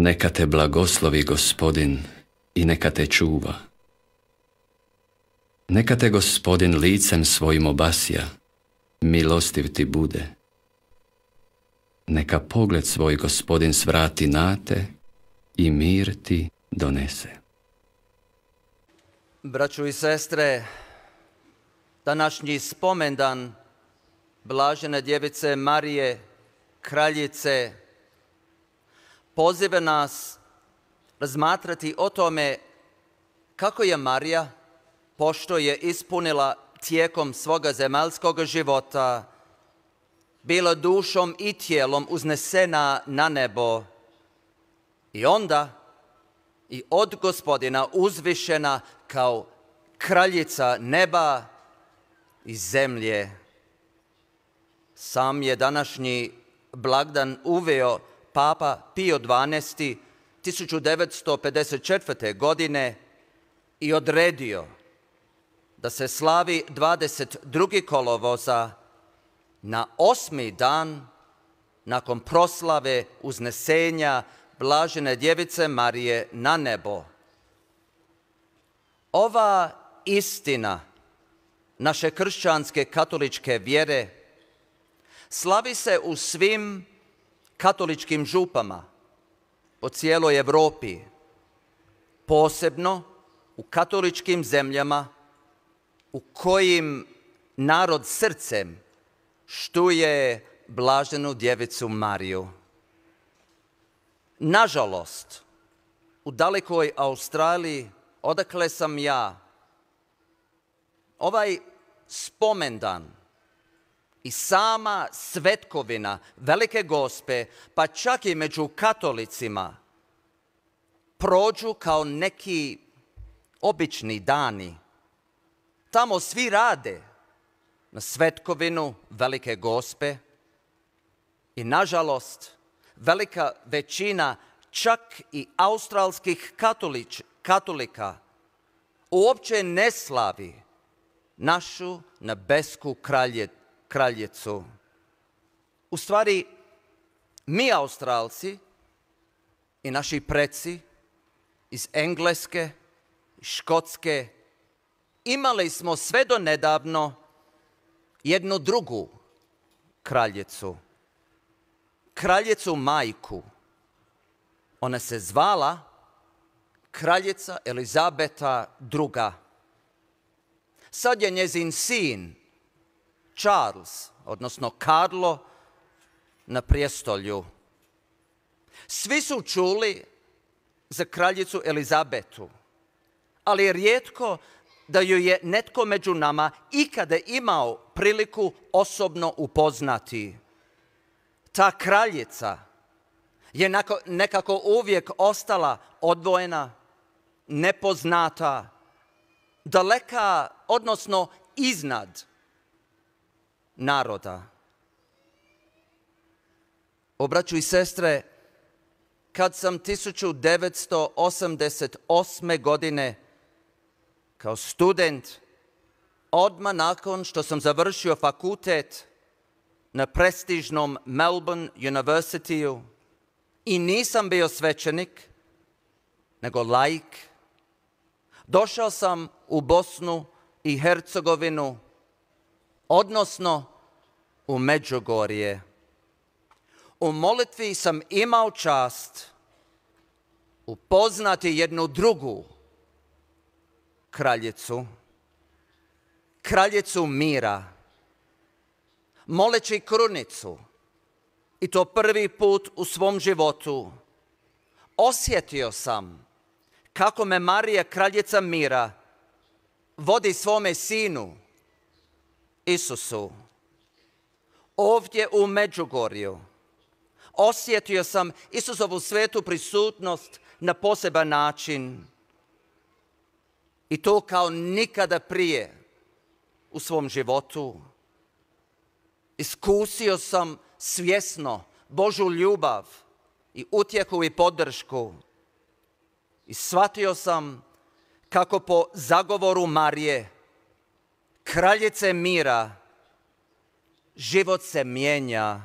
Neka te blagoslovi gospodin i neka te čuva. Neka te gospodin licem svojim obasja, milostiv ti bude. Neka pogled svoj gospodin svrati na te i mir ti donese. Braću i sestre, današnji spomendan Blažene djevice Marije, kraljice, poziva nas razmatrati o tome kako je Marija, pošto je ispunila tijekom svoga zemaljskog života, bila dušom i tijelom uznesena na nebo i onda i od gospodina uzvišena kao kraljica neba i zemlje. Sam je današnji blagdan uveo Papa Pio XII 1954. godine i odredio da se slavi 22. kolovoza na osmi dan nakon proslave uznesenja Blažene djevice Marije na nebo. Ova istina naše kršćanske katoličke vjere slavi se u svim katoličkim župama po cijeloj Europi, posebno u katoličkim zemljama u kojim narod srcem štuje blaženu djevicu Mariju. Nažalost, u dalekoj Australiji, odakle sam ja, ovaj spomendan i sama svetkovina Velike Gospe, pa čak i među katolicima, prođu kao neki obični dani. Tamo svi rade na svetkovinu Velike Gospe i nažalost velika većina čak i australskih katolič, katolika uopće ne slavi našu nebesku kraljet kraljicu. U stvari, mi Australci i naši preci iz Engleske, Škotske, imali smo sve do nedavno jednu drugu kraljecu. Kraljecu majku. Ona se zvala kraljica Elizabeta II. Sad je njezin sin Charles, odnosno Karlo, na prijestolju. Svi su čuli za kraljicu Elizabetu, ali je rijetko da ju je netko među nama ikada imao priliku osobno upoznati. Ta kraljica je nekako uvijek ostala odvojena, nepoznata, daleka, odnosno iznad naroda. Obraću i sestre, kad sam 1988. godine kao student, odmah nakon što sam završio fakultet na prestižnom Melbourne Universityu i nisam bio svećenik, nego laik, došao sam u Bosnu i Hercegovinu odnosno u Međugorje. U molitvi sam imao čast upoznati jednu drugu kraljicu, kraljicu mira, moleći krunicu, i to prvi put u svom životu, osjetio sam kako me Marija kraljica mira vodi svome sinu Isusu, ovdje u Međugorju, osjetio sam Isusovu svetu prisutnost na poseban način i to kao nikada prije u svom životu. Iskusio sam svjesno Božu ljubav i utjeku i podršku i shvatio sam kako po zagovoru Marije kraljice mira, život se mijenja.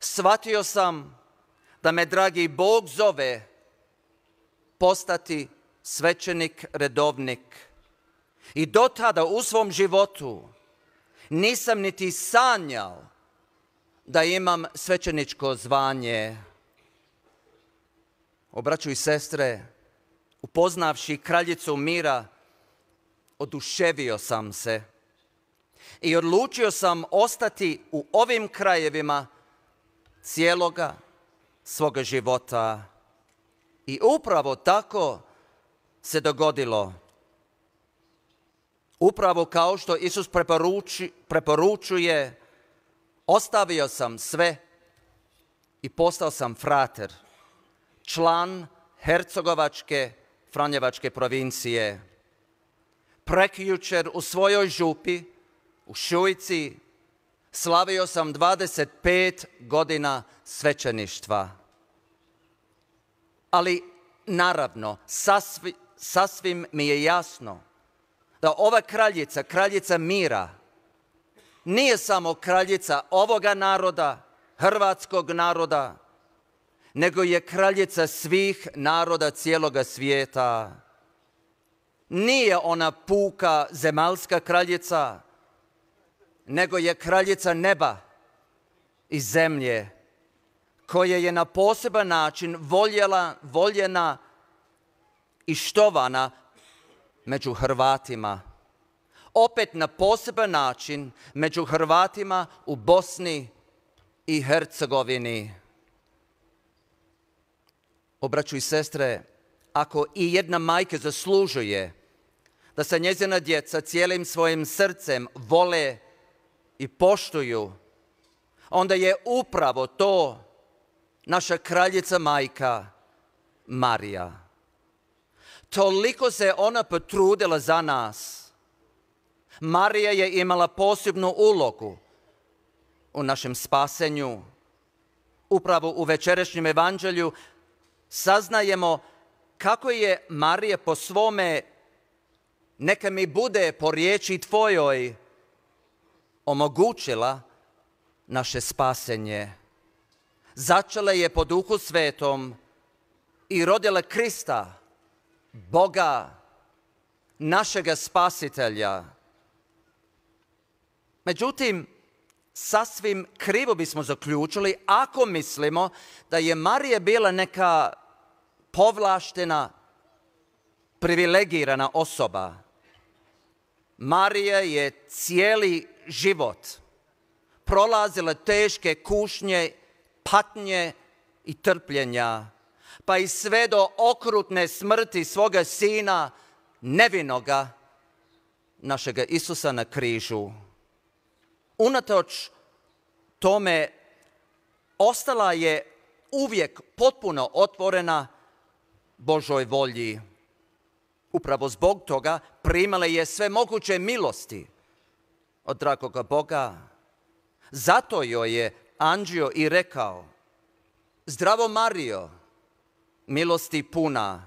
Svatio sam da me dragi Bog zove postati svećenik redovnik. I do tada u svom životu nisam niti sanjao da imam svećeničko zvanje. Obraću sestre, upoznavši kraljicu mira, oduševio sam se i odlučio sam ostati u ovim krajevima cijeloga svoga života. I upravo tako se dogodilo. Upravo kao što Isus preporučuje, ostavio sam sve i postao sam frater, član Hercegovačke Franjevačke provincije prekjučer u svojoj župi, u Šujci, slavio sam 25 godina svećeništva. Ali naravno, sasvim mi je jasno da ova kraljica, kraljica mira, nije samo kraljica ovoga naroda, hrvatskog naroda, nego je kraljica svih naroda cijeloga svijeta nije ona puka zemalska kraljica, nego je kraljica neba i zemlje, koja je na poseban način voljela, voljena i štovana među Hrvatima. Opet na poseban način među Hrvatima u Bosni i Hercegovini. Obraću sestre, ako i jedna majka zaslužuje da se njezina djeca cijelim svojim srcem vole i poštuju, onda je upravo to naša kraljica majka Marija. Toliko se ona potrudila za nas. Marija je imala posebnu ulogu u našem spasenju. Upravo u večerašnjem evanđelju saznajemo kako je Marija po svome neka mi bude po riječi Tvojoj omogućila naše spasenje. Začela je po duhu svetom i rodila Krista, Boga, našega spasitelja. Međutim, sasvim krivo bismo zaključili ako mislimo da je Marija bila neka povlaštena, privilegirana osoba. Marija je cijeli život prolazila teške kušnje, patnje i trpljenja, pa i sve do okrutne smrti svoga sina, nevinoga, našega Isusa na križu. Unatoč tome, ostala je uvijek potpuno otvorena Božoj volji upravo zbog toga primala je sve moguće milosti od drakoga Boga. Zato joj je anđio i rekao, zdravo Mario, milosti puna.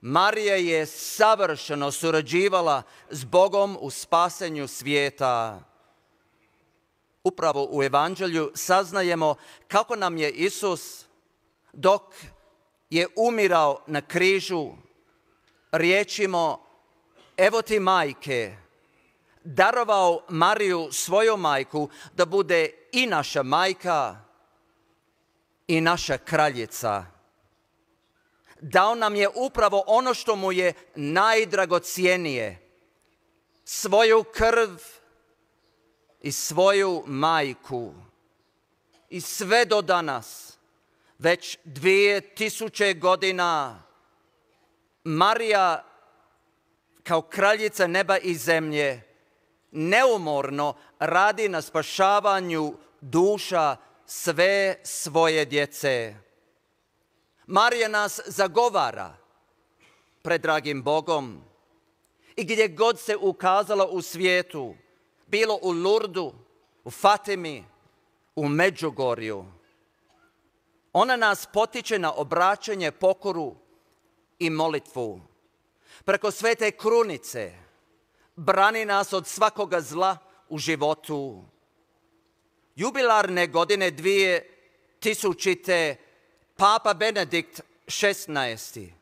Marija je savršeno surađivala s Bogom u spasenju svijeta. Upravo u evanđelju saznajemo kako nam je Isus dok je umirao na križu riječimo Evo ti majke, darovao Mariju svoju majku da bude i naša majka i naša kraljica. Dao nam je upravo ono što mu je najdragocijenije. Svoju krv i svoju majku. I sve do danas, već dvije tisuće godina, Marija kao kraljica neba i zemlje neumorno radi na spašavanju duša sve svoje djece. Marija nas zagovara pred dragim Bogom i gdje god se ukazala u svijetu, bilo u Lurdu, u Fatimi, u Međugorju. Ona nas potiče na obraćanje pokoru i molitvu. Preko svete krunice brani nas od svakoga zla u životu. Jubilarne godine dvije tisućite Papa Benedikt XVI.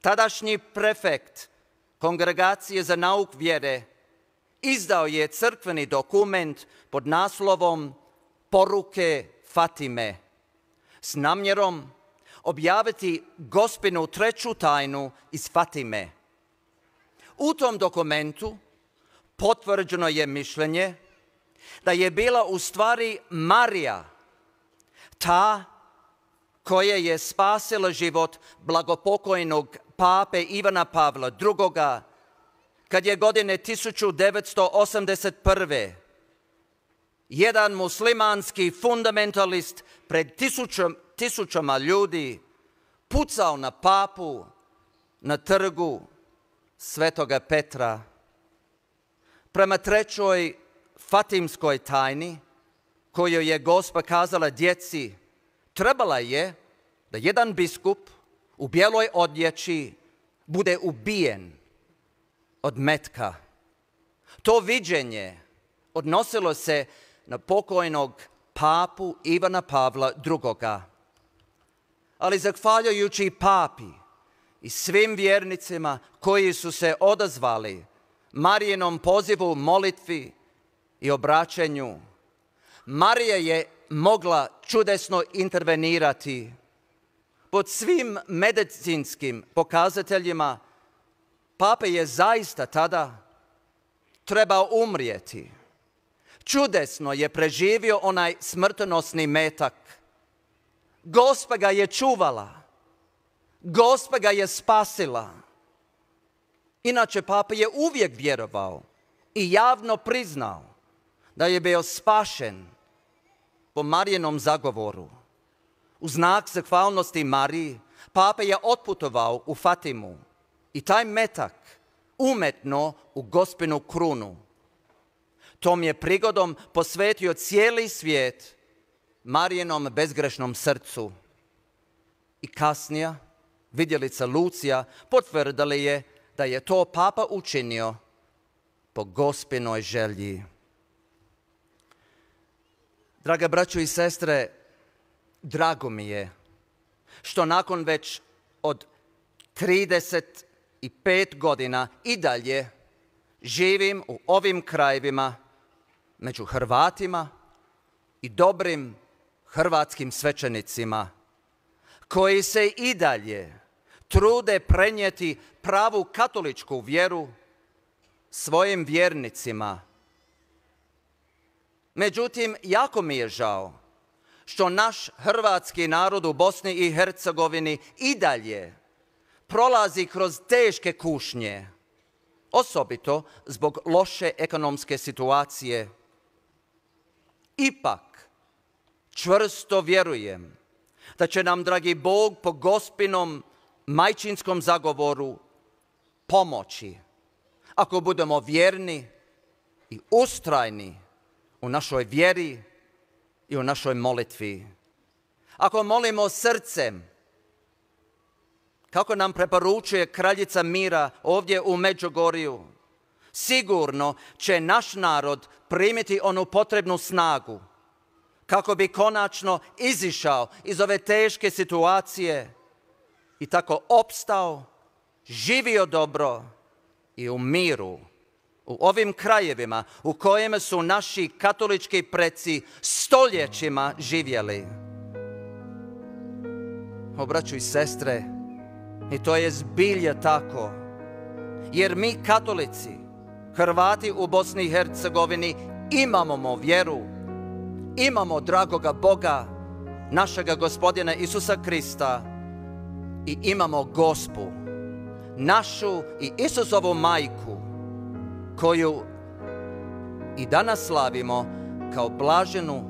Tadašnji prefekt Kongregacije za nauk vjere izdao je crkveni dokument pod naslovom Poruke Fatime s namjerom objaviti gospinu treću tajnu iz Fatime. U tom dokumentu potvrđeno je mišljenje da je bila u stvari Marija ta koja je spasila život blagopokojnog pape Ivana Pavla II. kad je godine 1981. jedan muslimanski fundamentalist pred tisućom tisućama ljudi pucao na papu na trgu Svetoga Petra. Prema trećoj fatimskoj tajni, koju je gospa kazala djeci, trebala je da jedan biskup u bijeloj odjeći bude ubijen od metka. To viđenje odnosilo se na pokojnog papu Ivana Pavla II ali zahvaljujući i papi i svim vjernicima koji su se odazvali Marijenom pozivu, molitvi i obraćenju. Marija je mogla čudesno intervenirati pod svim medicinskim pokazateljima. Pape je zaista tada trebao umrijeti. Čudesno je preživio onaj smrtonosni metak Gospa ga je čuvala. Gospa ga je spasila. Inače, papa je uvijek vjerovao i javno priznao da je bio spašen po Marijenom zagovoru. U znak zahvalnosti Mariji, papa je otputovao u Fatimu i taj metak umetno u gospinu krunu. Tom je prigodom posvetio cijeli svijet Marijenom bezgrešnom srcu. I kasnija vidjelica Lucija potvrdali je da je to papa učinio po gospinoj želji. Draga braćo i sestre, drago mi je što nakon već od 35 godina i dalje živim u ovim krajevima među Hrvatima i dobrim hrvatskim svećenicima koji se i dalje trude prenijeti pravu katoličku vjeru svojim vjernicima. Međutim, jako mi je žao što naš hrvatski narod u Bosni i Hercegovini i dalje prolazi kroz teške kušnje, osobito zbog loše ekonomske situacije. Ipak, čvrsto vjerujem da će nam, dragi Bog, po gospinom majčinskom zagovoru pomoći. Ako budemo vjerni i ustrajni u našoj vjeri i u našoj molitvi. Ako molimo srcem, kako nam preporučuje kraljica mira ovdje u Međugorju, sigurno će naš narod primiti onu potrebnu snagu kako bi konačno izišao iz ove teške situacije i tako opstao, živio dobro i u miru. U ovim krajevima u kojima su naši katolički preci stoljećima živjeli. Obraću i sestre, i to je zbilje tako. Jer mi katolici, Hrvati u Bosni i Hercegovini, imamo vjeru imamo dragoga Boga, našega gospodina Isusa Krista i imamo gospu, našu i Isusovu majku, koju i danas slavimo kao blaženu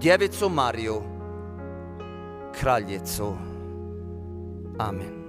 djevicu Mariju, kraljicu. Amen.